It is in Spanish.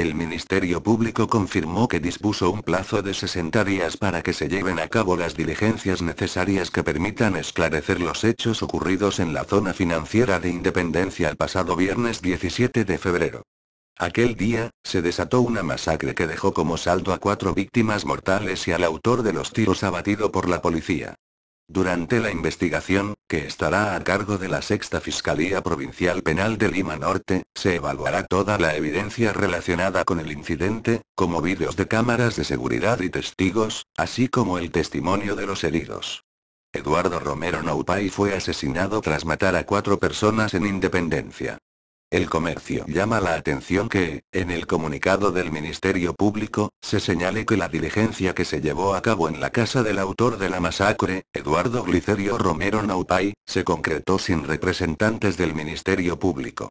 El Ministerio Público confirmó que dispuso un plazo de 60 días para que se lleven a cabo las diligencias necesarias que permitan esclarecer los hechos ocurridos en la zona financiera de Independencia el pasado viernes 17 de febrero. Aquel día, se desató una masacre que dejó como saldo a cuatro víctimas mortales y al autor de los tiros abatido por la policía. Durante la investigación, que estará a cargo de la Sexta Fiscalía Provincial Penal de Lima Norte, se evaluará toda la evidencia relacionada con el incidente, como vídeos de cámaras de seguridad y testigos, así como el testimonio de los heridos. Eduardo Romero Naupai fue asesinado tras matar a cuatro personas en Independencia. El comercio llama la atención que, en el comunicado del Ministerio Público, se señale que la diligencia que se llevó a cabo en la casa del autor de la masacre, Eduardo Glicerio Romero Naupay, se concretó sin representantes del Ministerio Público.